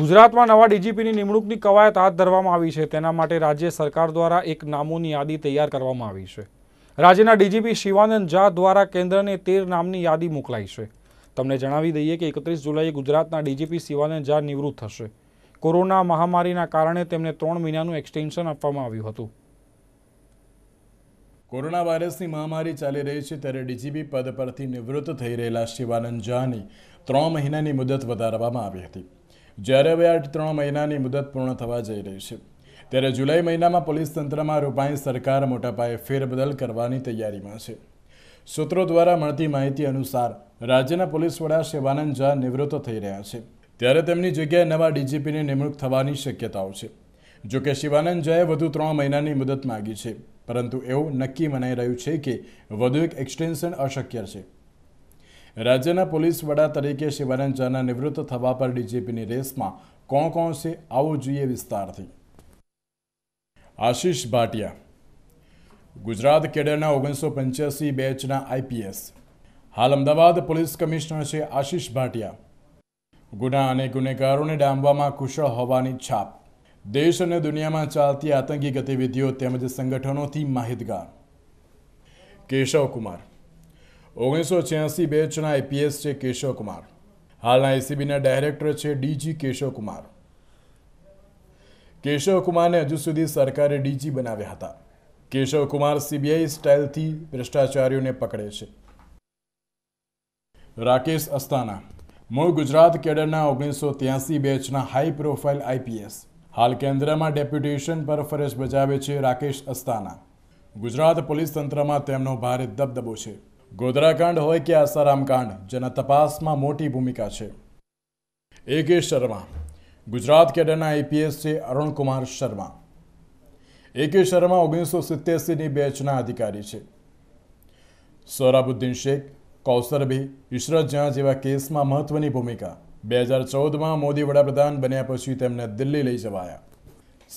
ગુજરાતમાં નવા ડીજીપીની નિમણૂકની કવાયત હાથ ધરવામાં આવી છે તેના માટે રાજ્ય સરકાર દ્વારા એક નામોની યાદી તૈયાર કરવામાં આવી છે રાજ્યના ડીજીપી શિવાનંદ ઝા દ્વારા કેન્દ્રને તેર નામની યાદી મોકલાઈ છે તમને જણાવી દઈએ કે એકત્રીસ જુલાઈએ ગુજરાતના ડીજીપી શિવાનંદ ઝા નિવૃત્ત થશે કોરોના મહામારીના કારણે તેમને ત્રણ મહિનાનું એક્સટેન્શન આપવામાં આવ્યું હતું કોરોના વાયરસની મહામારી ચાલી રહી છે ત્યારે ડીજીપી પદ પરથી નિવૃત્ત થઈ રહેલા શિવાનંદ ઝાની ત્રણ મહિનાની મુદત વધારવામાં આવી હતી જ્યારે હવે આ ત્રણ મહિનાની મુદત પૂર્ણ થવા જઈ રહી છે ત્યારે જુલાઈ મહિનામાં પોલીસ તંત્રમાં રૂપાણી સરકાર મોટા પાયે ફેરબદલ કરવાની તૈયારીમાં છે સૂત્રો દ્વારા મળતી માહિતી અનુસાર રાજ્યના પોલીસ વડા શિવાનંદ ઝા નિવૃત્ત થઈ રહ્યા છે ત્યારે તેમની જગ્યાએ નવા ડીજીપીની નિમણૂક થવાની શક્યતાઓ છે કે શિવાનંદ ઝાએ વધુ ત્રણ મહિનાની મુદત માગી છે પરંતુ એવું નક્કી મનાઈ રહ્યું છે કે વધુ એક એક્સટેન્શન અશક્ય છે રાજ્યના પોલીસ વડા તરીકે શિવાનંદ ઝાના નિવૃત્ત થવા પર ડીજીપીની રેસમાં કોણ કોણ છે આવો જોઈએ વિસ્તારથી આશીષ ભાટિયા ગુજરાત કેડરના ઓગણીસો પંચ્યાસી બેચના આઈપીએસ હાલ અમદાવાદ પોલીસ કમિશનર છે આશીષ ભાટિયા ગુના અને ગુનેગારોને ડામવામાં કુશળ હોવાની છાપ દેશ અને દુનિયામાં ચાલતી આતંકી ગતિવિધિઓ તેમજ સંગઠનોથી માહિતગાર કેશવ કુમાર ઓગણીસો છ્યાસી બેચના આઈપીએસ છે કેશવ કુમાર હાલના એસીબીના ડાયરેક્ટર છે ડીજી કેશવ કુમાર કેશવ કુમારને હજુ સુધી સરકારે ડીજી બનાવ્યા હતા કેશવ કુમાર સીબીઆઈ સ્ટાઇલથી ભ્રષ્ટાચારીઓને પકડે છે રાકેશ અસ્તાના મૂળ ગુજરાત કેડરના ઓગણીસો ત્યાસી બેચના હાઈ પ્રોફાઇલ આઈપીએસ હાલ કેન્દ્રમાં ડેપ્યુટેશન પર ફરજ બજાવે છે રાકેશ અસ્તાના ગુજરાત પોલીસ તંત્રમાં તેમનો ભારે દબદબો છે ગોધરાકાંડ હોય કે આસારામ કાંડ જેના તપાસમાં મોટી ભૂમિકા છે એ કે શર્મા ગુજરાત કેડરના આઈપીએસ છે અરુણકુમાર શર્મા એ કે શર્મા ઓગણીસો સિત્યાસીની બેચના અધિકારી છે સોરાબુદ્દીન શેખ કૌસરભી ઇશરત જ્યાં જેવા કેસમાં મહત્વની ભૂમિકા બે હજાર ચૌદમાં મોદી વડાપ્રધાન બન્યા પછી તેમને દિલ્હી લઈ જવાયા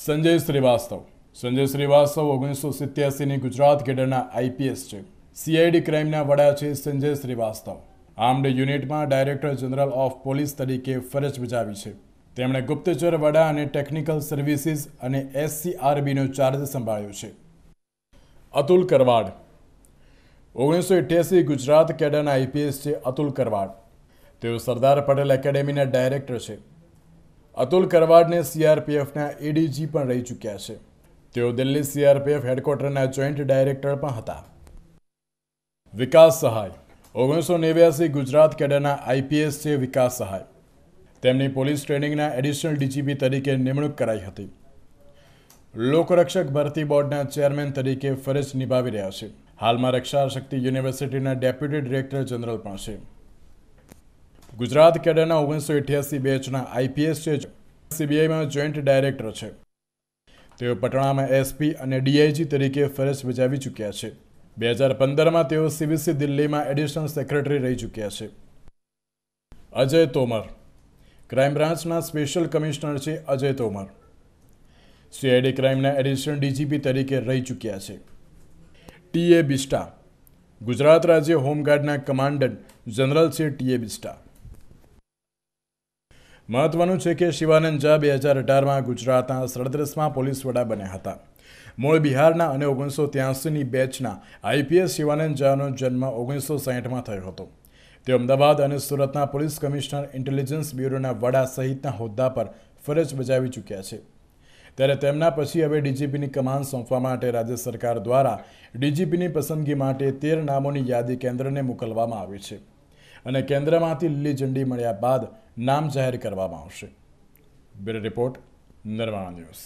સંજય શ્રીવાસ્તવ સંજય શ્રીવાસ્તવ ઓગણીસો સિત્યાસીની ગુજરાત કેડરના આઈપીએસ છે સીઆઈડી ક્રાઇમના વડા છે સંજય શ્રીવાસ્તવ આર્મ્ડ યુનિટમાં ડાયરેક્ટર જનરલ ઓફ પોલીસ તરીકે ફરજ બજાવી છે તેમણે ગુપ્તચર વડા અને ટેકનિકલ સર્વિસીસ અને એસસીઆરબીનો ચાર્જ સંભાળ્યો છે અતુલ કરવાડ ઓગણીસો અઠ્યાસી ગુજરાત કેડરના આઈપીએસ છે અતુલ કરવાડ તેઓ સરદાર પટેલ એકેડેમીના ડાયરેક્ટર છે અતુલ કરવાડને સીઆરપીએફના એડીજી પણ રહી ચૂક્યા છે તેઓ દિલ્હી સીઆરપીએફ હેડક્વાર્ટરના જોઈન્ટ ડાયરેક્ટર પણ હતા વિકાસ સહાય ઓગણીસો નેવ્યાસી ગુજરાત કેડરના આઈપીએસ છે વિકાસ સહાય તેમની પોલીસ ટ્રેનિંગના એડિશનલ ડીજીપી તરીકે નિમણૂક કરાઈ હતી લોકરક્ષક ભરતી બોર્ડના ચેરમેન તરીકે ફરજ નિભાવી રહ્યા છે હાલમાં રક્ષા શક્તિ યુનિવર્સિટીના ડેપ્યુટી ડિરેક્ટર જનરલ પણ છે ગુજરાત કેડરના ઓગણીસો અઠ્યાસી બેચના આઈપીએસ છે સીબીઆઈમાં જોઈન્ટ ડાયરેક્ટર છે તેઓ પટણામાં એસપી અને ડીઆઈજી તરીકે ફરજ બજાવી ચૂક્યા છે બે હજાર પંદરમાં તેઓ સીવીસી દિલ્હીમાં એડિશનલ સેક્રેટરી રહી ચૂક્યા છે અજય તોમર ક્રાઇમ બ્રાન્ચના સ્પેશિયલ કમિશનર છે અજય તોમર સીઆઈડી ક્રાઇમના એડિશનલ ડીજીપી તરીકે રહી ચૂક્યા છે ટી એ બિસ્ટા ગુજરાત રાજ્ય હોમગાર્ડના કમાન્ડન્ટ જનરલ છે ટી એ બિસ્ટા મહત્વનું છે કે શિવાનંદ ઝા બે હજાર અઢારમાં ગુજરાતના સડત્રીસમાં પોલીસ વડા બન્યા હતા મૂળ બિહારના અને ઓગણીસો ત્યાસીની બેચના આઈપીએસ શિવાનંદ ઝાનો જન્મ ઓગણીસો સાહીઠમાં થયો હતો તે અમદાવાદ અને સુરતના પોલીસ કમિશનર ઇન્ટેલિજન્સ બ્યુરોના વડા સહિતના હોદ્દા પર ફરજ બજાવી ચૂક્યા છે ત્યારે તેમના પછી હવે ડીજીપીની કમાન સોંપવા માટે રાજ્ય સરકાર દ્વારા ડીજીપીની પસંદગી માટે તેર નામોની યાદી કેન્દ્રને મોકલવામાં આવી છે અને કેન્દ્રમાંથી લીલી ઝંડી મળ્યા બાદ નામ જાહેર કરવામાં આવશે બ્યુરો રિપોર્ટ નર્વાણા ન્યૂઝ